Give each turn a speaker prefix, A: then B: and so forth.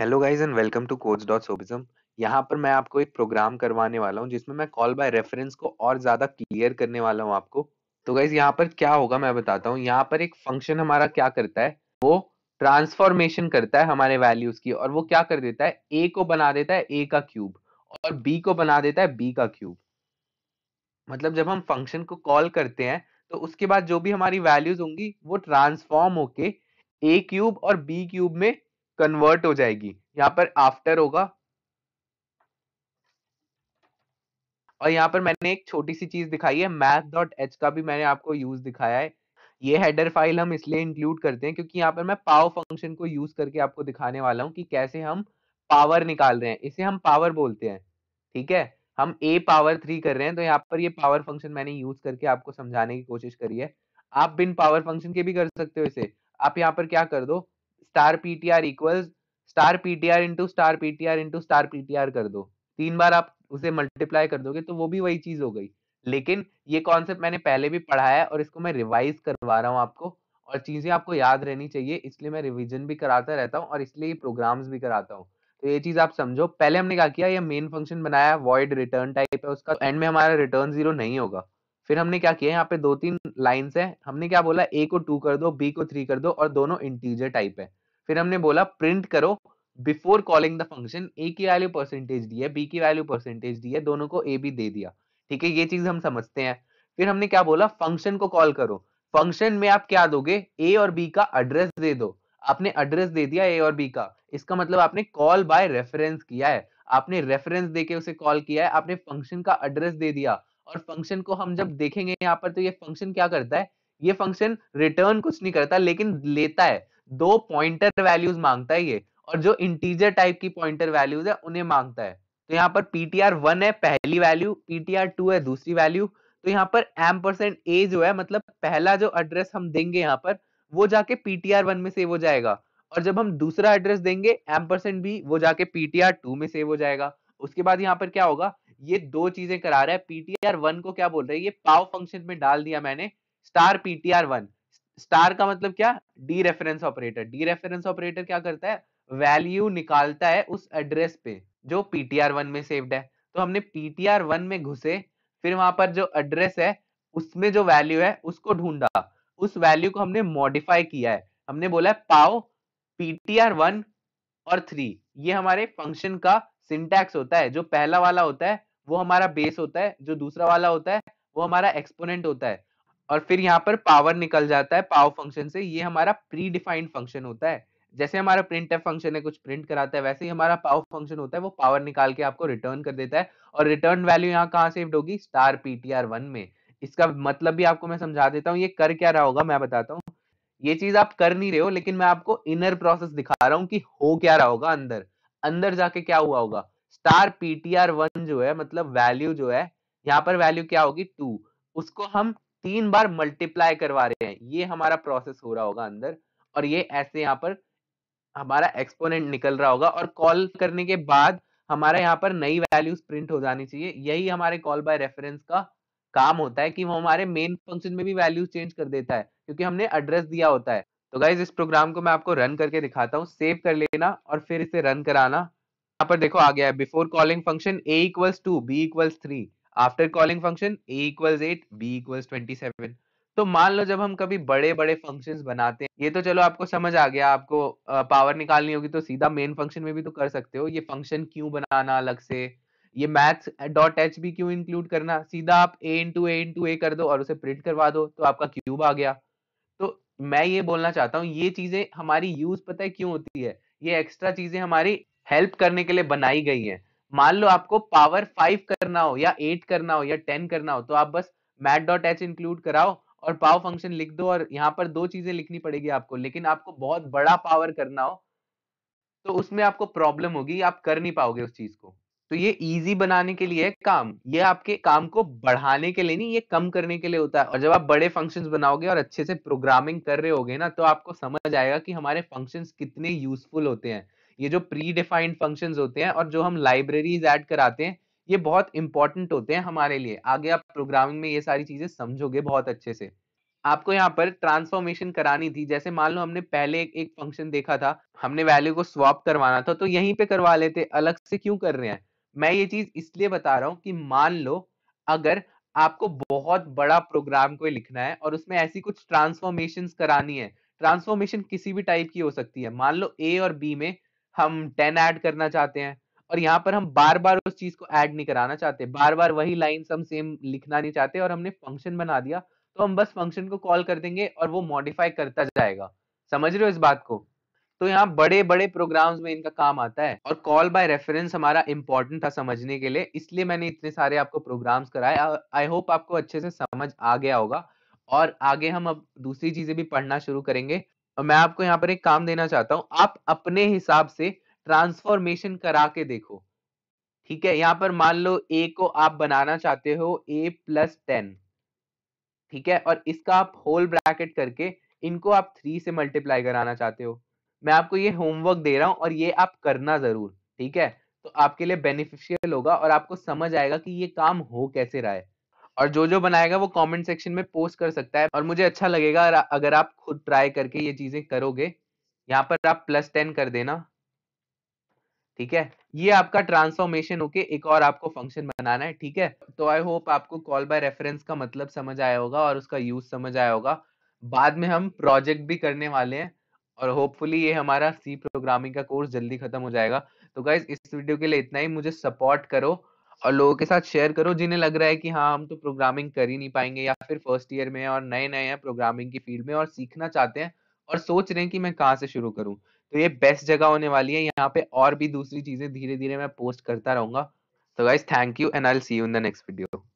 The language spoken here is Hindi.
A: hello guys and welcome to coach dot सोबिज्म यहाँ पर मैं आपको एक प्रोग्राम करवाने वाला हूँ जिसमें मैं कॉल बाय रेफरेंस को और ज़्यादा क्लियर करने वाला हूँ आपको तो गाइज यहाँ पर क्या होगा मैं बताता हूँ यहाँ पर एक फंक्शन हमारा क्या करता है वो ट्रांसफॉर्मेशन करता है हमारे वैल्यूज की और वो क्या कर देता है ए को बना देता है ए का क्यूब और बी को बना देता है बी का क्यूब मतलब जब हम फंक्शन को कॉल करते हैं तो उसके बाद जो भी हमारी वैल्यूज होंगी वो ट्रांसफॉर्म होके ए क्यूब और बी क्यूब में कन्वर्ट हो जाएगी यहाँ पर आफ्टर होगा और यहाँ पर मैंने एक छोटी सी चीज दिखाई है मैथ डॉट एच का भी मैंने आपको यूज दिखाया है ये हेडर फाइल हम इसलिए इंक्लूड करते हैं क्योंकि यहाँ पर मैं पावर फंक्शन को यूज करके आपको दिखाने वाला हूँ कि कैसे हम पावर निकाल रहे हैं इसे हम पावर बोलते हैं ठीक है हम ए पावर थ्री कर रहे हैं तो यहाँ पर ये पावर फंक्शन मैंने यूज करके आपको समझाने की कोशिश करी है आप बिन पावर फंक्शन के भी कर सकते हो इसे आप यहाँ पर क्या कर दो star PTR equals star PTR into star PTR into star PTR कर दो तीन बार आप उसे मल्टीप्लाई कर दोगे तो वो भी वही चीज हो गई लेकिन ये कॉन्सेप्ट मैंने पहले भी पढ़ाया है और इसको मैं रिवाइज करवा रहा हूँ आपको और चीजें आपको याद रहनी चाहिए इसलिए मैं रिविजन भी कराता रहता हूँ और इसलिए प्रोग्राम्स भी कराता हूँ तो ये चीज आप समझो पहले हमने क्या किया ये मेन फंक्शन बनाया वॉइड रिटर्न टाइप है उसका एंड तो में हमारा रिटर्न जीरो नहीं होगा फिर हमने क्या किया यहाँ पे दो तीन लाइंस है हमने क्या बोला ए को टू कर दो बी को थ्री कर दो और दोनों इंटीजर टाइप है फिर हमने बोला प्रिंट करो before calling the function A की वैल्यू परसेंटेज दी है बी की वैल्यू परसेंटेज दी है दोनों को ए बी दे दिया ठीक है ये चीज हम समझते हैं फिर हमने क्या बोला फंक्शन को कॉल करो फंक्शन में आप क्या दोगे ए और बी का एड्रेस दे दो आपने एड्रेस दे दिया ए और बी का इसका मतलब आपने कॉल बाय रेफरेंस किया है आपने रेफरेंस देके उसे कॉल किया है आपने फंक्शन का एड्रेस दे दिया और फंक्शन को हम जब देखेंगे यहाँ पर तो ये फंक्शन क्या करता है ये फंक्शन रिटर्न कुछ नहीं करता लेकिन लेता है दो पॉइंटर वैल्यूज मांगता है ये और जो इंटीजर टाइप की पॉइंटर वैल्यूज है उन्हें मांगता है तो यहाँ पर पीटीआर वन है पहली वैल्यू पीटीआर टू है दूसरी वैल्यू तो यहाँ पर एम परसेंट ए जो है मतलब पहला जो एड्रेस हम देंगे यहाँ पर वो जाके पीटीआर वन में सेव हो जाएगा और जब हम दूसरा एड्रेस देंगे एम परसेंट बी वो जाके पीटीआर टू में सेव हो जाएगा उसके बाद यहाँ पर क्या होगा ये दो चीजें करा रहा है पीटीआर वन को क्या बोल रहे हैं ये पाव फंक्शन में डाल दिया मैंने स्टार पीटीआर वन स्टार का मतलब क्या dereference operator dereference operator क्या करता है वैल्यू निकालता है उस एड्रेस पे जो पीटीआर वन में सेव्ड है तो हमने पीटीआर वन में घुसे फिर वहां पर जो एड्रेस है उसमें जो वैल्यू है उसको ढूंढा उस वैल्यू को हमने मॉडिफाई किया है हमने बोला है पाओ पीटीआर वन और थ्री ये हमारे फंक्शन का सिंटैक्स होता है जो पहला वाला होता है वो हमारा बेस होता है जो दूसरा वाला होता है वो हमारा एक्सपोनेंट होता है और फिर यहाँ पर पावर निकल जाता है पावर फंक्शन से ये हमारा प्री डिफाइंड फंक्शन होता है जैसे हमारा प्रिंट फंक्शन है कुछ प्रिंट कराता है वैसे ही हमारा पावर फंक्शन होता है वो पावर निकाल के आपको रिटर्न कर देता है और रिटर्न वैल्यू यहाँ कहाँ सेव्ड होगी स्टार आर वन में इसका मतलब भी आपको मैं समझा देता हूँ ये कर क्या रहा होगा मैं बताता हूँ ये चीज आप कर नहीं रहे हो लेकिन मैं आपको इनर प्रोसेस दिखा रहा हूँ कि हो क्या रहा होगा अंदर अंदर जाके क्या हुआ होगा star P T R one जो है मतलब वैल्यू जो है यहाँ पर वैल्यू क्या होगी टू उसको हम तीन बार मल्टीप्लाई करवा रहे हैं ये हमारा प्रोसेस हो रहा होगा अंदर और ये ऐसे यहाँ पर हमारा एक्सपोनेंट निकल रहा होगा और कॉल करने के बाद हमारे यहाँ पर नई वैल्यूज प्रिंट हो जानी चाहिए यही हमारे कॉल बाय रेफरेंस का काम होता है कि वो हमारे मेन फंक्शन में भी वैल्यूज चेंज कर देता है क्योंकि हमने एड्रेस दिया होता है तो गाइज इस प्रोग्राम को मैं आपको रन करके दिखाता हूँ सेव कर लेना और फिर इसे रन कराना यहाँ पर देखो आ गया है before calling function A equals two B equals three after calling function A equals eight B equals twenty seven तो मान लो जब हम कभी बड़े बड़े फंक्शंस बनाते हैं ये तो चलो आपको समझ आ गया आपको पावर निकालनी होगी तो सीधा मेन फंक्शन में भी तो कर सकते हो ये फंक्शन क्यों बनाना अलग से ये मैथ्स डॉट एच भी क्यों इंक्लूड करना सीधा आप ए इंटू ए इंटू ए कर दो और उसे प्रिंट करवा दो तो आपका क्यूब आ गया तो मैं ये बोलना चाहता हूँ ये चीजें हमारी यूज पता है क्यों होती है ये एक्स्ट्रा चीजें हमारी हेल्प करने के लिए बनाई गई हैं मान लो आपको पावर फाइव करना हो या एट करना हो या टेन करना हो तो आप बस मैट डॉट एच इंक्लूड कराओ और पाव फंक्शन लिख दो और यहाँ पर दो चीजें लिखनी पड़ेगी आपको लेकिन आपको बहुत बड़ा पावर करना हो तो उसमें आपको प्रॉब्लम होगी आप कर नहीं पाओगे उस चीज को तो ये इजी बनाने के लिए काम ये आपके काम को बढ़ाने के लिए नहीं ये कम करने के लिए होता है और जब आप बड़े फंक्शंस बनाओगे और अच्छे से प्रोग्रामिंग कर रहे होगे ना तो आपको समझ आएगा कि हमारे फंक्शंस कितने यूजफुल होते हैं ये जो प्री डिफाइंड फंक्शन होते हैं और जो हम लाइब्रेरीज ऐड कराते हैं ये बहुत इंपॉर्टेंट होते हैं हमारे लिए आगे आप प्रोग्रामिंग में ये सारी चीजें समझोगे बहुत अच्छे से आपको यहाँ पर ट्रांसफॉर्मेशन करानी थी जैसे मान लो हमने पहले एक एक फंक्शन देखा था हमने वैल्यू को स्वाप करवाना था तो यहीं पे करवा लेते अलग से क्यों कर रहे हैं मैं ये चीज इसलिए बता रहा हूँ कि मान लो अगर आपको बहुत बड़ा प्रोग्राम कोई लिखना है और उसमें ऐसी कुछ ट्रांसफॉर्मेशन करानी है ट्रांसफॉर्मेशन किसी भी टाइप की हो सकती है मान लो ए और बी में हम टेन ऐड करना चाहते हैं और यहाँ पर हम बार बार उस चीज को ऐड नहीं कराना चाहते बार बार वही लाइन हम सेम लिखना नहीं चाहते और हमने फंक्शन बना दिया तो हम बस फंक्शन को कॉल कर देंगे और वो मॉडिफाई करता जाएगा समझ रहे हो इस बात को तो यहाँ बड़े बड़े प्रोग्राम्स में इनका काम आता है और कॉल बाय रेफरेंस हमारा इंपॉर्टेंट था समझने के लिए इसलिए मैंने इतने सारे आपको प्रोग्राम्स कराए आई होप आपको अच्छे से समझ आ गया होगा और आगे हम अब दूसरी चीजें भी पढ़ना शुरू करेंगे और मैं आपको यहाँ पर एक काम देना चाहता हूँ आप अपने हिसाब से ट्रांसफॉर्मेशन करा के देखो ठीक है यहाँ पर मान लो ए को आप बनाना चाहते हो ए प्लस टेन ठीक है और इसका आप होल ब्रैकेट करके इनको आप थ्री से मल्टीप्लाई कराना चाहते हो मैं आपको ये होमवर्क दे रहा हूँ और ये आप करना जरूर ठीक है तो आपके लिए बेनिफिशियल होगा और आपको समझ आएगा कि ये काम हो कैसे रहा है और जो जो बनाएगा वो कमेंट सेक्शन में पोस्ट कर सकता है और मुझे अच्छा लगेगा अगर आप खुद ट्राई करके ये चीज़ें करोगे यहाँ पर आप प्लस टेन कर देना ठीक है ये आपका ट्रांसफॉर्मेशन होके एक और आपको फंक्शन बनाना है ठीक है तो आई होप आपको कॉल बाय रेफरेंस का मतलब समझ आया होगा और उसका यूज समझ आया होगा बाद में हम प्रोजेक्ट भी करने वाले हैं और होपफुली ये हमारा सी प्रोग्रामिंग का कोर्स जल्दी खत्म हो जाएगा तो गाइज इस वीडियो के लिए इतना ही मुझे सपोर्ट करो और लोगों के साथ शेयर करो जिन्हें लग रहा है कि हाँ हम तो प्रोग्रामिंग कर ही नहीं पाएंगे या फिर फर्स्ट ईयर में और नए नए हैं प्रोग्रामिंग की फील्ड में और सीखना चाहते हैं और सोच रहे हैं कि मैं कहाँ से शुरू करूँ तो ये बेस्ट जगह होने वाली है यहाँ पे और भी दूसरी चीजें धीरे धीरे मैं पोस्ट करता रहूंगा तो guys thank you and I see you in the next video